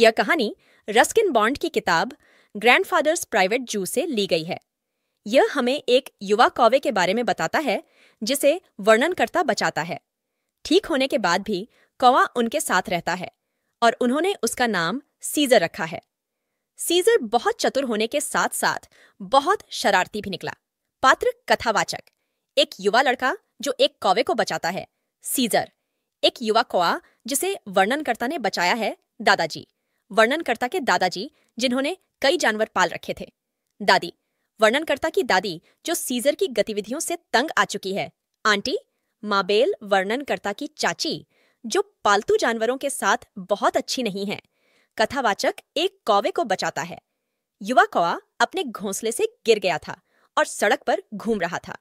यह कहानी Ruskin bond की किताब ग्रैंडफादर्स प्राइवेट जू से ली गई है यह हमें एक युवा कौवे के बारे में बताता है जिसे वर्णनकर्ता बचाता है ठीक होने के बाद भी कौवा उनके साथ रहता है और उन्होंने उसका नाम सीजर रखा है सीजर बहुत चतुर होने के साथ साथ बहुत शरारती भी निकला पात्र कथावाचक एक युवा लड़का जो एक कौवे को बचाता है सीजर एक युवा कौआ जिसे वर्णनकर्ता ने बचाया है दादाजी वर्णनकर्ता के दादाजी जिन्होंने कई जानवर पाल रखे थे दादी वर्णनकर्ता की दादी जो सीजर की गतिविधियों से तंग आ चुकी है आंटी माबेल वर्णनकर्ता की चाची जो पालतू जानवरों के साथ बहुत अच्छी नहीं है कथावाचक एक कौवे को बचाता है युवा कौआ अपने घोंसले से गिर गया था और सड़क पर घूम रहा था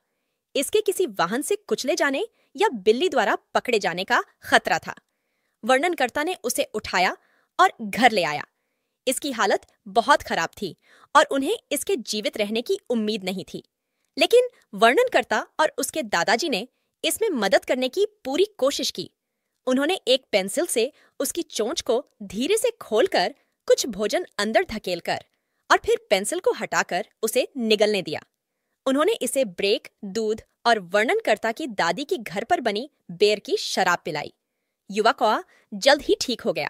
इसके किसी वाहन से कुचले जाने या बिल्ली द्वारा पकड़े जाने का खतरा था वर्णनकर्ता ने उसे उठाया और घर ले आया इसकी हालत बहुत खराब थी और उन्हें इसके जीवित रहने की उम्मीद नहीं थी लेकिन वर्णनकर्ता और उसके दादाजी ने इसमें मदद करने की पूरी कोशिश की उन्होंने एक पेंसिल से उसकी चोंच को धीरे से खोलकर कुछ भोजन अंदर धकेल कर और फिर पेंसिल को हटाकर उसे निगलने दिया उन्होंने इसे ब्रेक दूध और वर्णनकर्ता की दादी की घर पर बनी बेर की शराब पिलाई युवा कौआ जल्द ही ठीक हो गया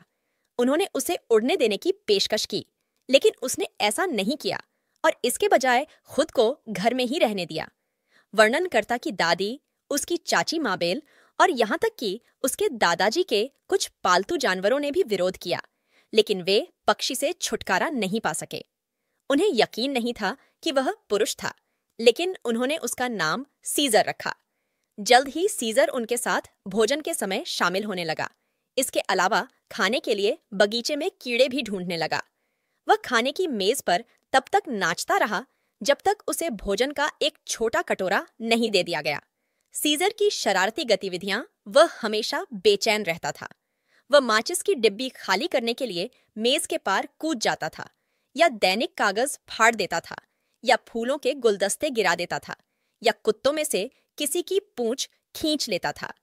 उन्होंने उसे उड़ने देने की पेशकश की लेकिन उसने ऐसा नहीं किया और इसके बजाय खुद को घर में ही रहने दिया वर्णनकर्ता की दादी उसकी चाची माबेल और यहां तक कि उसके दादाजी के कुछ पालतू जानवरों ने भी विरोध किया लेकिन वे पक्षी से छुटकारा नहीं पा सके उन्हें यकीन नहीं था कि वह पुरुष था लेकिन उन्होंने उसका नाम सीजर रखा जल्द ही सीजर उनके साथ भोजन के समय शामिल होने लगा इसके अलावा खाने के लिए बगीचे में कीड़े भी ढूंढने लगा वह खाने की मेज पर तब तक नाचता रहा जब तक उसे भोजन का एक छोटा कटोरा नहीं दे दिया गया सीजर की शरारती गतिविधियां वह हमेशा बेचैन रहता था वह माचिस की डिब्बी खाली करने के लिए मेज के पार कूद जाता था या दैनिक कागज फाड़ देता था या फूलों के गुलदस्ते गिरा देता था या कुत्तों में से किसी की पूंछ खींच लेता था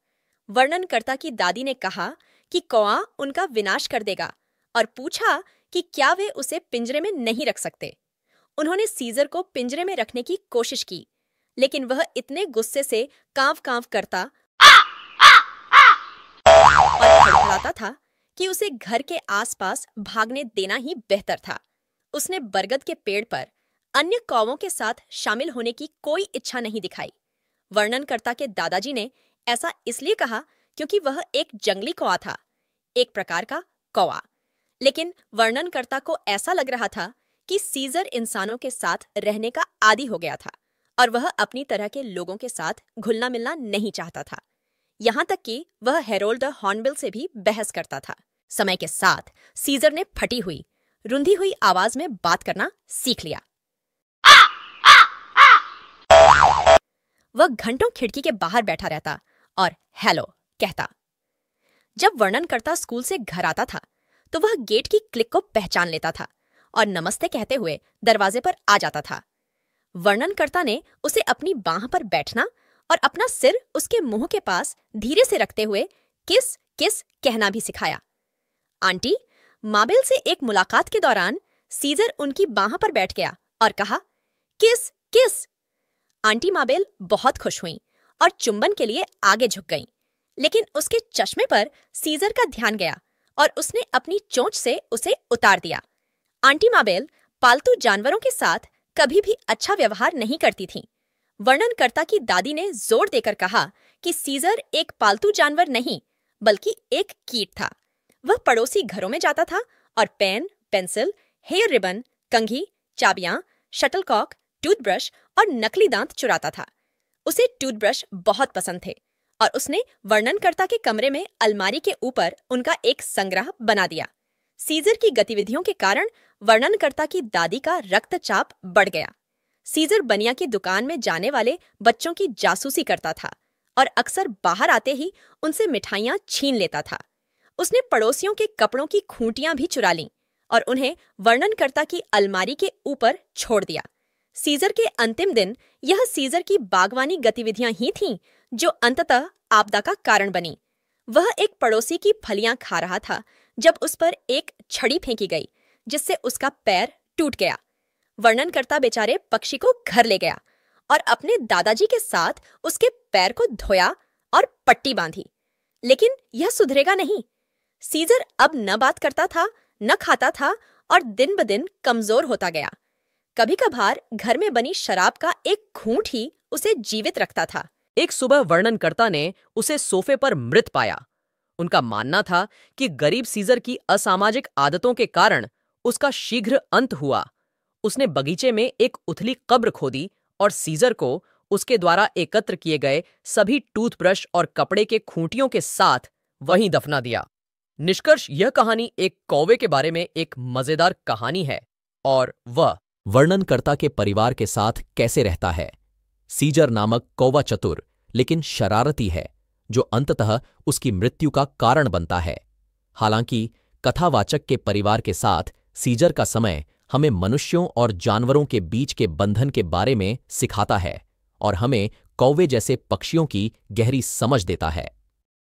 वर्णनकर्ता की दादी ने कहा कि कौआ उनका विनाश कर देगा और पूछा कि क्या वे उसे पिंजरे में नहीं रख सकते उन्होंने सीजर को पिंजरे में रखने की कोशिश की लेकिन वह इतने गुस्से से कांव कांव करता और खड़खड़ाता था कि उसे घर के आसपास भागने देना ही बेहतर था उसने बरगद के पेड़ पर अन्य कौवों के साथ शामिल होने की कोई इच्छा नहीं दिखाई वर्णनकर्ता के दादाजी ने ऐसा इसलिए कहा क्योंकि वह एक जंगली कौआ था एक प्रकार का कौआ लेकिन वर्णनकर्ता को ऐसा लग रहा था कि सीजर इंसानों के साथ रहने का आदि हो गया था और वह अपनी तरह के लोगों के साथ घुलना मिलना नहीं चाहता था यहां तक कि वह हेरोल्ड हॉर्नबिल से भी बहस करता था समय के साथ सीजर ने फटी हुई रुंधी हुई आवाज में बात करना सीख लिया वह घंटों खिड़की के बाहर बैठा रहता और हेलो कहता जब वर्णनकर्ता स्कूल से घर आता था तो वह गेट की क्लिक को पहचान लेता था और नमस्ते कहते हुए दरवाजे पर आ जाता था वर्णनकर्ता ने उसे अपनी बाह पर बैठना और अपना सिर उसके मुंह के पास धीरे से रखते हुए किस किस कहना भी सिखाया आंटी माबिल से एक मुलाकात के दौरान सीजर उनकी बाह पर बैठ गया और कहा किस किस आंटी माबेल बहुत खुश हुई और चुंबन के लिए आगे झुक गईं। लेकिन उसके चश्मे पर सीजर का ध्यान गया और उसने अपनी चोंच से उसे उतार दिया आंटी माबेल पालतू जानवरों के साथ कभी भी अच्छा व्यवहार नहीं करती थीं। वर्णनकर्ता की दादी ने जोर देकर कहा कि सीजर एक पालतू जानवर नहीं बल्कि एक कीट था वह पड़ोसी घरों में जाता था और पेन पेंसिल हेयर रिबन कंघी चाबियां शटलकॉक टूथब्रश और नकली दांत चुराता था उसे टूथब्रश बहुत पसंद थे और उसने वर्णनकर्ता के कमरे में अलमारी के ऊपर उनका एक संग्रह बना दिया सीजर की गतिविधियों के कारण वर्णनकर्ता की दादी का रक्तचाप बढ़ गया सीजर बनिया की दुकान में जाने वाले बच्चों की जासूसी करता था और अक्सर बाहर आते ही उनसे मिठाइयां छीन लेता था उसने पड़ोसियों के कपड़ों की खूंटियां भी चुरा ली और उन्हें वर्णनकर्ता की अलमारी के ऊपर छोड़ दिया सीजर के अंतिम दिन यह सीजर की बागवानी गतिविधियां ही थीं जो अंततः आपदा का कारण बनी वह एक पड़ोसी की फलियां खा रहा था जब उस पर एक छड़ी फेंकी गई जिससे उसका पैर टूट गया वर्णनकर्ता बेचारे पक्षी को घर ले गया और अपने दादाजी के साथ उसके पैर को धोया और पट्टी बांधी लेकिन यह सुधरेगा नहीं सीजर अब न बात करता था न खाता था और दिन ब दिन कमजोर होता गया कभी कभार घर में बनी शराब का एक घूंट ही उसे जीवित रखता था एक सुबह वर्णनकर्ता ने उसे सोफे पर मृत पाया उनका मानना था कि गरीब सीजर की असामाजिक आदतों के कारण उसका शीघ्र अंत हुआ उसने बगीचे में एक उथली कब्र खोदी और सीजर को उसके द्वारा एकत्र किए गए सभी टूथब्रश और कपड़े के खूंटियों के साथ वहीं दफना दिया निष्कर्ष यह कहानी एक कौवे के बारे में एक मजेदार कहानी है और वह वर्णनकर्ता के परिवार के साथ कैसे रहता है सीजर नामक कौवा चतुर लेकिन शरारती है जो अंततः उसकी मृत्यु का कारण बनता है हालांकि कथावाचक के परिवार के साथ सीजर का समय हमें मनुष्यों और जानवरों के बीच के बंधन के बारे में सिखाता है और हमें कौवे जैसे पक्षियों की गहरी समझ देता है